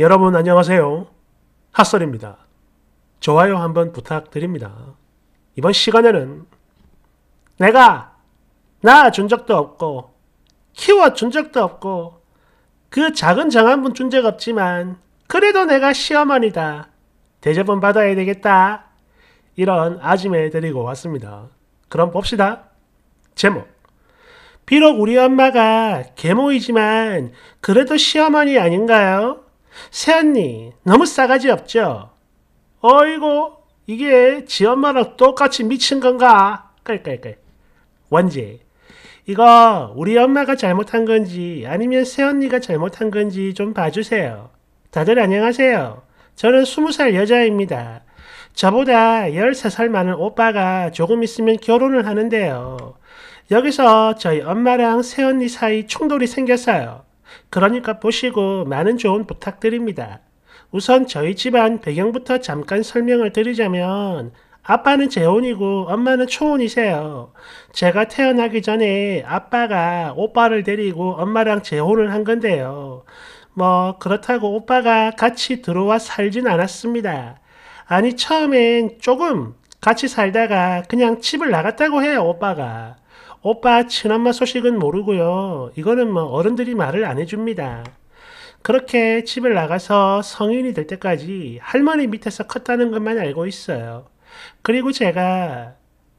여러분 안녕하세요. 핫설입니다. 좋아요 한번 부탁드립니다. 이번 시간에는 내가 낳아준 적도 없고 키워준 적도 없고 그 작은 장한분 준 적 없지만 그래도 내가 시어머니다. 대접은 받아야 되겠다. 이런 아짐을 드리고 왔습니다. 그럼 봅시다. 제목 비록 우리 엄마가 계모이지만 그래도 시어머니 아닌가요? 새언니 너무 싸가지 없죠? 어이고 이게 지 엄마랑 똑같이 미친 건가? 깔깔깔 원재 이거 우리 엄마가 잘못한 건지 아니면 새언니가 잘못한 건지 좀 봐주세요. 다들 안녕하세요. 저는 20살 여자입니다. 저보다 13살 많은 오빠가 조금 있으면 결혼을 하는데요. 여기서 저희 엄마랑 새언니 사이 충돌이 생겼어요. 그러니까 보시고 많은 조언 부탁드립니다. 우선 저희 집안 배경부터 잠깐 설명을 드리자면 아빠는 재혼이고 엄마는 초혼이세요. 제가 태어나기 전에 아빠가 오빠를 데리고 엄마랑 재혼을 한 건데요. 뭐 그렇다고 오빠가 같이 들어와 살진 않았습니다. 아니 처음엔 조금 같이 살다가 그냥 집을 나갔다고 해요 오빠가. 오빠 친엄마 소식은 모르고요. 이거는 뭐 어른들이 말을 안 해줍니다. 그렇게 집을 나가서 성인이 될 때까지 할머니 밑에서 컸다는 것만 알고 있어요. 그리고 제가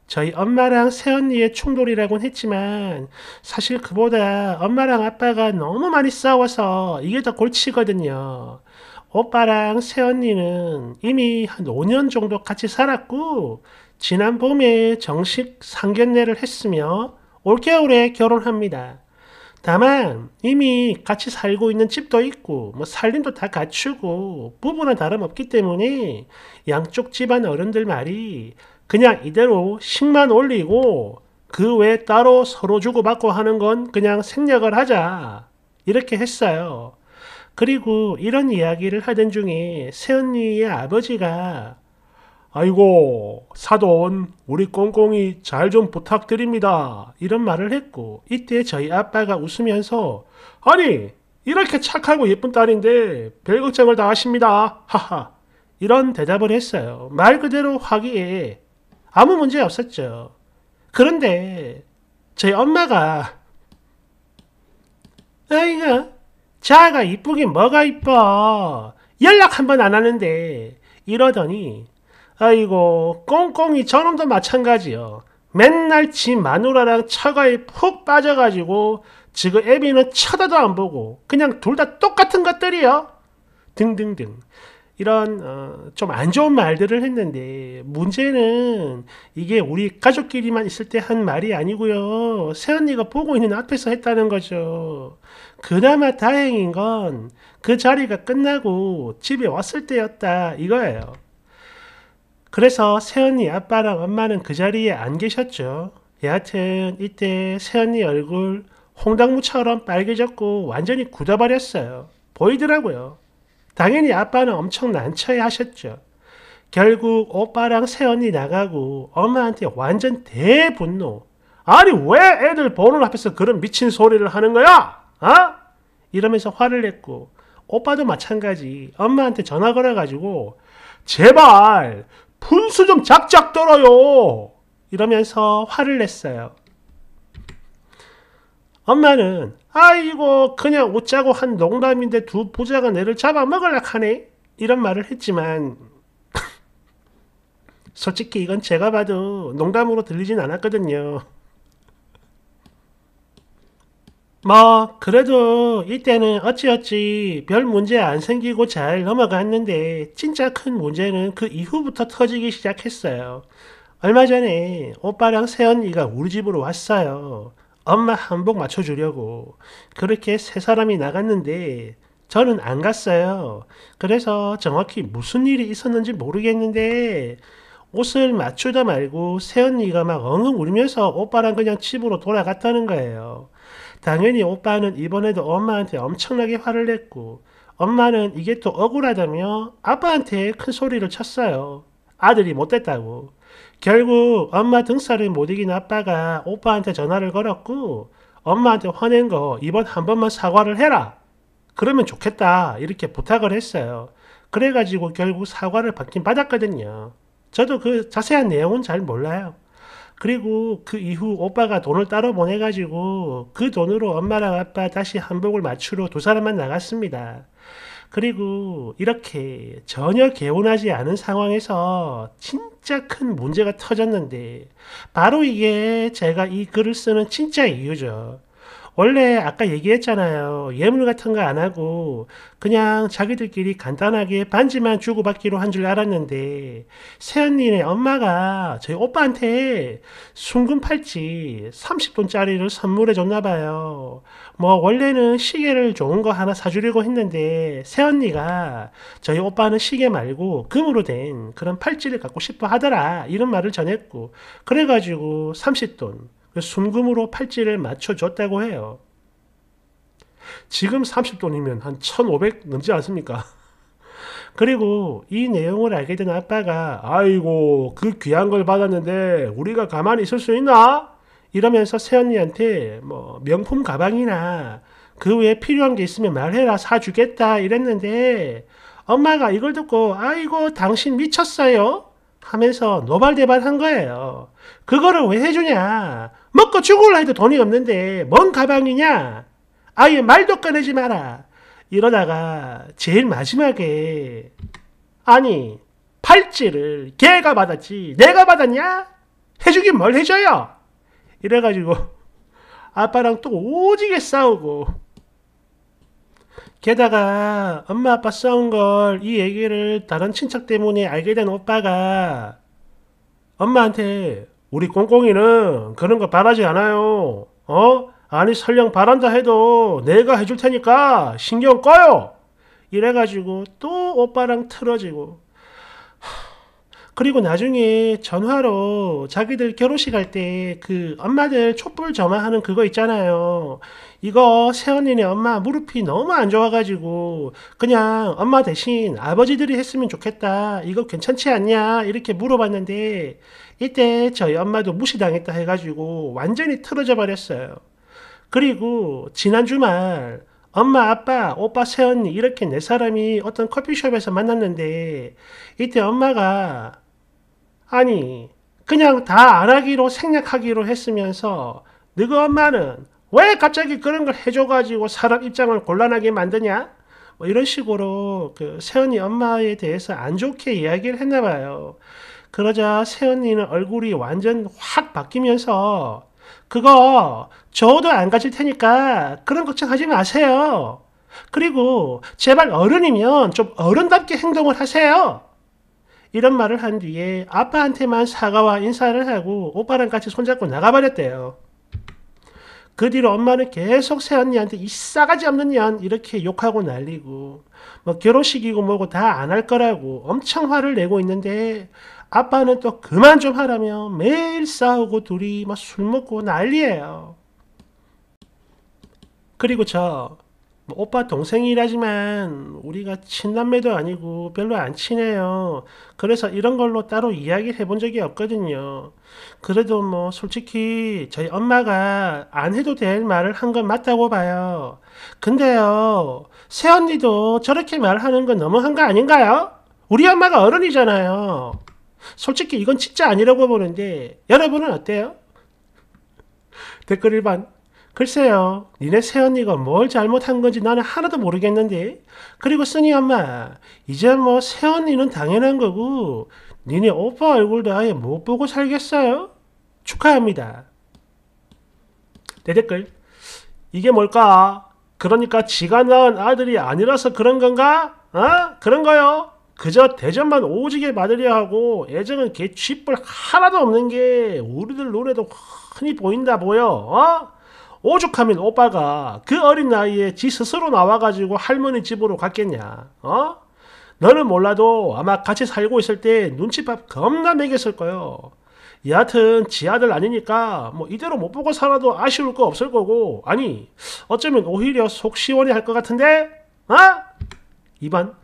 저희 엄마랑 새언니의 충돌이라고는 했지만 사실 그보다 엄마랑 아빠가 너무 많이 싸워서 이게 더 골치거든요. 오빠랑 새언니는 이미 한 5년 정도 같이 살았고 지난 봄에 정식 상견례를 했으며 올겨울에 결혼합니다. 다만 이미 같이 살고 있는 집도 있고 뭐 살림도 다 갖추고 부부나 다름없기 때문에 양쪽 집안 어른들 말이 그냥 이대로 식만 올리고 그 외 따로 서로 주고받고 하는 건 그냥 생략을 하자 이렇게 했어요. 그리고 이런 이야기를 하던 중에 새언니의 아버지가 아이고 사돈 우리 꽁꽁이 잘 좀 부탁드립니다 이런 말을 했고 이때 저희 아빠가 웃으면서 아니 이렇게 착하고 예쁜 딸인데 별 걱정을 다 하십니다 하하 이런 대답을 했어요 말 그대로 화기에 아무 문제 없었죠 그런데 저희 엄마가 아이가 자아가 이쁘긴 뭐가 이뻐 연락 한번 안 하는데 이러더니 아이고 꽁꽁이 저놈도 마찬가지요. 맨날 지 마누라랑 처가에 푹 빠져가지고 지금 애비는 쳐다도 안 보고 그냥 둘 다 똑같은 것들이요. 등등등. 이런 어, 좀 안 좋은 말들을 했는데 문제는 이게 우리 가족끼리만 있을 때 한 말이 아니고요. 새언니가 보고 있는 앞에서 했다는 거죠. 그나마 다행인 건 그 자리가 끝나고 집에 왔을 때였다 이거예요. 그래서 새언니 아빠랑 엄마는 그 자리에 안 계셨죠. 여하튼 이때 세연이 얼굴 홍당무처럼 빨개졌고 완전히 굳어버렸어요. 보이더라고요. 당연히 아빠는 엄청 난처해 하셨죠. 결국 오빠랑 세연이 나가고 엄마한테 완전 대분노. 아니 왜 애들 보는 앞에서 그런 미친 소리를 하는 거야? 어? 이러면서 화를 냈고 오빠도 마찬가지 엄마한테 전화 걸어가지고 제발 분수 좀 작작 떨어요. 이러면서 화를 냈어요. 엄마는 아이고 그냥 웃자고 한 농담인데 두 부자가 내를 잡아먹을라 하네 이런 말을 했지만 솔직히 이건 제가 봐도 농담으로 들리진 않았거든요. 뭐 그래도 이때는 어찌어찌 별 문제 안 생기고 잘 넘어갔는데 진짜 큰 문제는 그 이후부터 터지기 시작했어요. 얼마 전에 오빠랑 새언니가 우리 집으로 왔어요. 엄마 한복 맞춰주려고. 그렇게 세 사람이 나갔는데 저는 안 갔어요. 그래서 정확히 무슨 일이 있었는지 모르겠는데 옷을 맞추다 말고 새언니가 막 엉엉 울면서 오빠랑 그냥 집으로 돌아갔다는 거예요. 당연히 오빠는 이번에도 엄마한테 엄청나게 화를 냈고 엄마는 이게 또 억울하다며 아빠한테 큰 소리를 쳤어요. 아들이 못됐다고. 결국 엄마 등살을 못 이긴 아빠가 오빠한테 전화를 걸었고 엄마한테 화낸 거 이번 한 번만 사과를 해라. 그러면 좋겠다. 이렇게 부탁을 했어요. 그래가지고 결국 사과를 받긴 받았거든요. 저도 그 자세한 내용은 잘 몰라요. 그리고 그 이후 오빠가 돈을 따로 보내가지고 그 돈으로 엄마랑 아빠 다시 한복을 맞추러 두 사람만 나갔습니다. 그리고 이렇게 전혀 개운하지 않은 상황에서 진짜 큰 문제가 터졌는데 바로 이게 제가 이 글을 쓰는 진짜 이유죠. 원래 아까 얘기했잖아요. 예물 같은 거 안 하고 그냥 자기들끼리 간단하게 반지만 주고받기로 한 줄 알았는데 새언니네 엄마가 저희 오빠한테 순금 팔찌 30분짜리를 선물해 줬나 봐요. 뭐 원래는 시계를 좋은 거 하나 사주려고 했는데 새언니가 저희 오빠는 시계 말고 금으로 된 그런 팔찌를 갖고 싶어 하더라 이런 말을 전했고 그래가지고 30돈 그 순금으로 팔찌를 맞춰줬다고 해요. 지금 30돈이면 한 1,500 넘지 않습니까? 그리고 이 내용을 알게 된 아빠가 아이고 그 귀한 걸 받았는데 우리가 가만히 있을 수 있나? 이러면서 새언니한테 뭐 명품 가방이나 그 외에 필요한 게 있으면 말해라 사주겠다 이랬는데 엄마가 이걸 듣고 아이고 당신 미쳤어요? 하면서 노발대발한 거예요. 그거를 왜 해주냐? 먹고 죽을라 해도 돈이 없는데 뭔 가방이냐? 아예 말도 꺼내지 마라. 이러다가 제일 마지막에 아니 팔찌를 걔가 받았지 내가 받았냐? 해주긴 뭘 해줘요? 이래가지고 아빠랑 또 오지게 싸우고 게다가 엄마 아빠 싸운 걸 이 얘기를 다른 친척 때문에 알게 된 오빠가 엄마한테 우리 꽁꽁이는 그런 거 바라지 않아요. 어? 아니 설령 바란다 해도 내가 해줄 테니까 신경 꺼요. 이래가지고 또 오빠랑 틀어지고 그리고 나중에 전화로 자기들 결혼식 할때그 엄마들 촛불 점화하는 그거 있잖아요. 이거 세원이네 엄마 무릎이 너무 안 좋아가지고 그냥 엄마 대신 아버지들이 했으면 좋겠다. 이거 괜찮지 않냐? 이렇게 물어봤는데 이때 저희 엄마도 무시당했다 해가지고 완전히 틀어져 버렸어요. 그리고 지난 주말 엄마, 아빠, 오빠, 세원이 이렇게 네 사람이 어떤 커피숍에서 만났는데 이때 엄마가 아니 그냥 다안 하기로 생략하기로 했으면서 너희 엄마는 왜 갑자기 그런 걸 해줘가지고 사람 입장을 곤란하게 만드냐? 뭐 이런 식으로 그 세연이 엄마에 대해서 안 좋게 이야기를 했나 봐요. 그러자 세연이는 얼굴이 완전 확 바뀌면서 그거 저도 안 가질 테니까 그런 걱정하지 마세요. 그리고 제발 어른이면 좀 어른답게 행동을 하세요. 이런 말을 한 뒤에 아빠한테만 사과와 인사를 하고 오빠랑 같이 손잡고 나가버렸대요. 그 뒤로 엄마는 계속 새언니한테 이 싸가지 없는 년 이렇게 욕하고 난리고뭐 결혼식이고 뭐고 다 안 할 거라고 엄청 화를 내고 있는데 아빠는 또 그만 좀 하라며 매일 싸우고 둘이 막 술 먹고 난리예요. 그리고 저 오빠 동생이라지만 우리가 친남매도 아니고 별로 안 친해요. 그래서 이런 걸로 따로 이야기를 해본 적이 없거든요. 그래도 뭐 솔직히 저희 엄마가 안 해도 될 말을 한 건 맞다고 봐요. 근데요, 새언니도 저렇게 말하는 건 너무한 거 아닌가요? 우리 엄마가 어른이잖아요. 솔직히 이건 진짜 아니라고 보는데 여러분은 어때요? 댓글 1번 글쎄요, 니네 새언니가 뭘 잘못한 건지 나는 하나도 모르겠는데. 그리고 쓰니 엄마, 이제 뭐 새언니는 당연한 거고, 니네 오빠 얼굴도 아예 못 보고 살겠어요? 축하합니다. 대 댓글. 이게 뭘까? 그러니까 지가 낳은 아들이 아니라서 그런 건가? 어? 그런 거요? 그저 대전만 오지게 받으려 하고 애정은 개쥐뿔 하나도 없는 게 우리들 눈에도 흔히 보인다 보여. 어? 오죽하면 오빠가 그 어린 나이에 지 스스로 나와가지고 할머니 집으로 갔겠냐? 어? 너는 몰라도 아마 같이 살고 있을 때 눈치밥 겁나 먹였을 거요. 여하튼 지 아들 아니니까 뭐 이대로 못 보고 살아도 아쉬울 거 없을 거고 아니 어쩌면 오히려 속 시원히 할것 같은데? 어? 2반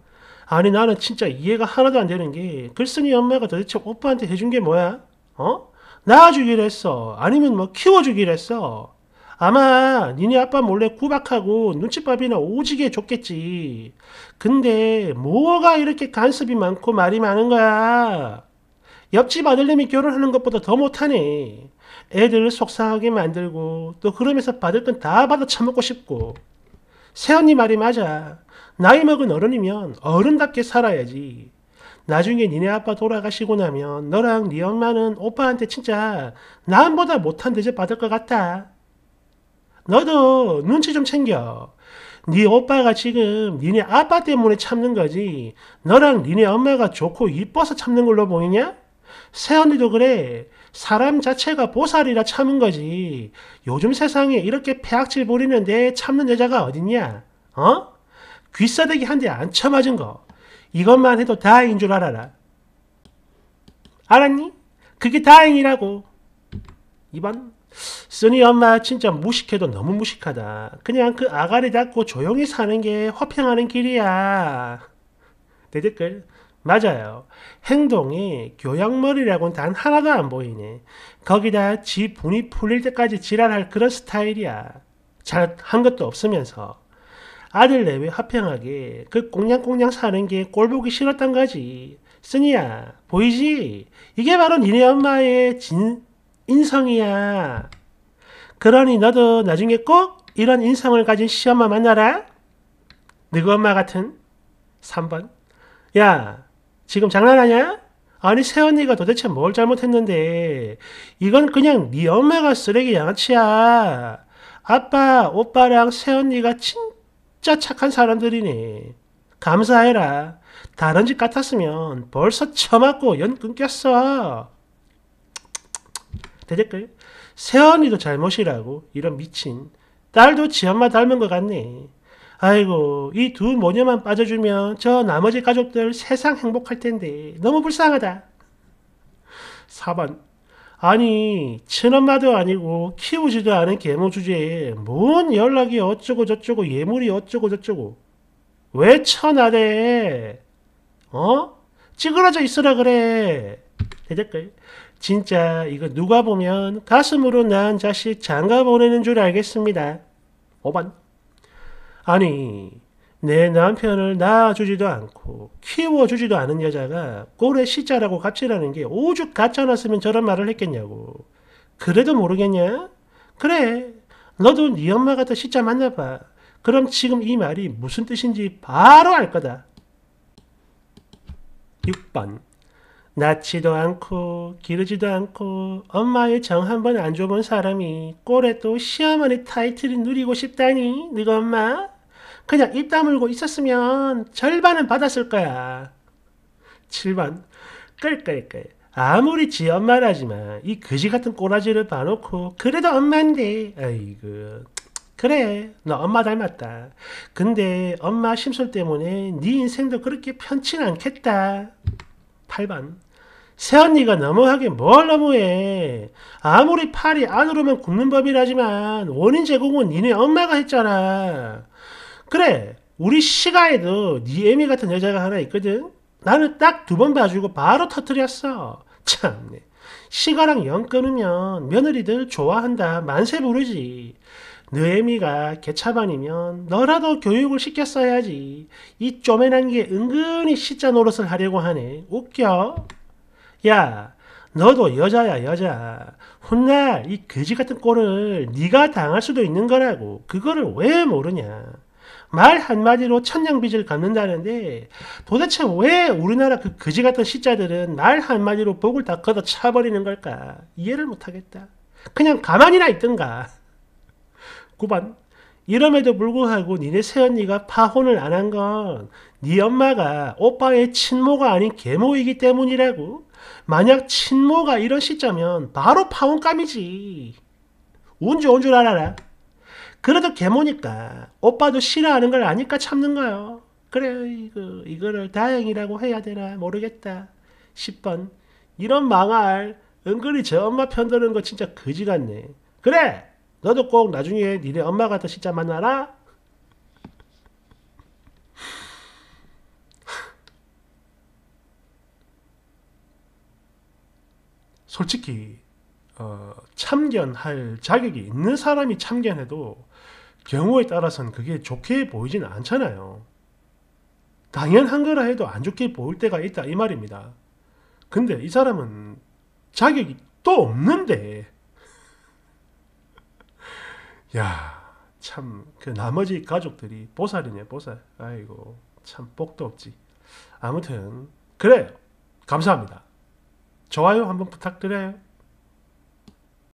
아니 나는 진짜 이해가 하나도 안 되는 게 글쓴이 엄마가 도대체 오빠한테 해준 게 뭐야? 어? 낳아주기로 했어 아니면 뭐 키워주기로 했어 아마 니네 아빠 몰래 구박하고 눈칫밥이나 오지게 줬겠지. 근데 뭐가 이렇게 간섭이 많고 말이 많은 거야. 옆집 아들님이 결혼하는 것보다 더 못하네. 애들 속상하게 만들고 또 그러면서 받을 건 다 받아 처먹고 싶고. 새언니 말이 맞아. 나이 먹은 어른이면 어른답게 살아야지. 나중에 니네 아빠 돌아가시고 나면 너랑 네 엄마는 오빠한테 진짜 남보다 못한 대접 받을 것 같아. 너도 눈치 좀 챙겨. 네 오빠가 지금 니네 아빠 때문에 참는 거지. 너랑 니네 엄마가 좋고 이뻐서 참는 걸로 보이냐? 새언니도 그래. 사람 자체가 보살이라 참은 거지. 요즘 세상에 이렇게 폐악질 부리는데 참는 여자가 어딨냐? 어? 귀싸대기 한 대 안 쳐맞은 거. 이것만 해도 다행인 줄 알아라. 알았니? 그게 다행이라고. 2번. 쓰니 엄마 진짜 무식해도 너무 무식하다. 그냥 그 아가리 닫고 조용히 사는 게 화평하는 길이야. 내 댓글 맞아요. 행동이 교양머리라고는 단 하나도 안 보이네. 거기다 지 분이 풀릴 때까지 지랄할 그런 스타일이야. 잘 한 것도 없으면서. 아들 내외 화평하게 그 꽁냥꽁냥 사는 게 꼴보기 싫었던 거지. 쓰니야, 보이지? 이게 바로 니네 엄마의 진, 인성이야. 그러니 너도 나중에 꼭 이런 인성을 가진 시엄마 만나라. 너희 엄마 같은 3번. 야, 지금 장난하냐? 아니 새언니가 도대체 뭘 잘못했는데 이건 그냥 네 엄마가 쓰레기 양아치야. 아빠, 오빠랑 새언니가 진짜 착한 사람들이네. 감사해라. 다른 집 같았으면 벌써 처맞고 연 끊겼어. 대댓글 세언이도 잘못이라고 이런 미친 딸도 지 엄마 닮은 것 같네. 아이고 이 두 모녀만 빠져주면 저 나머지 가족들 세상 행복할 텐데 너무 불쌍하다. 4번 아니 친엄마도 아니고 키우지도 않은 계모 주제에 뭔 연락이 어쩌고 저쩌고 예물이 어쩌고 저쩌고 왜 쳐나대 어? 찌그러져 있으라 그래 대댓글 진짜 이거 누가 보면 가슴으로 난 자식 장가 보내는 줄 알겠습니다. 5번 아니 내 남편을 낳아주지도 않고 키워주지도 않은 여자가 꼴의 시자라고 갑질하는 게 오죽 같지 않으면 저런 말을 했겠냐고. 그래도 모르겠냐? 그래 너도 네 엄마 같은 시자 만나봐. 그럼 지금 이 말이 무슨 뜻인지 바로 알 거다. 6번 낳지도 않고 기르지도 않고 엄마의 정 한 번 안 줘본 사람이 꼴에 도 시어머니 타이틀을 누리고 싶다니 네가 엄마 그냥 입 다물고 있었으면 절반은 받았을 거야 7번 끌끌끌 아무리 지 엄마라지만 이 그지 같은 꼬라지를 봐놓고 그래도 엄마인데 아이고 그래 너 엄마 닮았다 근데 엄마 심술 때문에 네 인생도 그렇게 편치 않겠다 8번 새언니가 너무하게 뭘 너무해. 아무리 팔이 안으로만 굽는 법이라지만 원인 제공은 니네 엄마가 했잖아. 그래 우리 시가에도 니 애미 같은 여자가 하나 있거든. 나는 딱 두 번 봐주고 바로 터트렸어. 참 시가랑 연 끊으면 며느리들 좋아한다 만세 부르지. 느에미가 개차반이면 너라도 교육을 시켰어야지. 이 쪼매난 게 은근히 시자 노릇을 하려고 하네. 웃겨. 야 너도 여자야 여자 훗날 이 거지 같은 꼴을 네가 당할 수도 있는 거라고 그거를 왜 모르냐 말 한마디로 천냥빚을 갚는다는데 도대체 왜 우리나라 그 거지 같은 시자들은 말 한마디로 복을 다 걷어 차버리는 걸까 이해를 못하겠다 그냥 가만히나 있던가 9번 이름에도 불구하고 니네 새언니가 파혼을 안 한 건니 네 엄마가 오빠의 친모가 아닌 계모이기 때문이라고 만약 친모가 이런 시자면 바로 파혼감이지. 운 좋은 줄 알아라. 그래도 개모니까 오빠도 싫어하는 걸 아니까 참는 거요. 그래 이거 이거를 다행이라고 해야 되나 모르겠다. 10번 이런 망할 은근히 저 엄마 편드는 거 진짜 거지 같네. 그래 너도 꼭 나중에 니네 엄마 같은 시자 만나라. 솔직히 어, 참견할 자격이 있는 사람이 참견해도 경우에 따라서는 그게 좋게 보이진 않잖아요. 당연한 거라 해도 안 좋게 보일 때가 있다 이 말입니다. 근데 이 사람은 자격이 또 없는데 야참 그 나머지 가족들이 보살이네 보살 아이고 참 복도 없지 아무튼 그래 감사합니다 좋아요 한번 부탁드려요.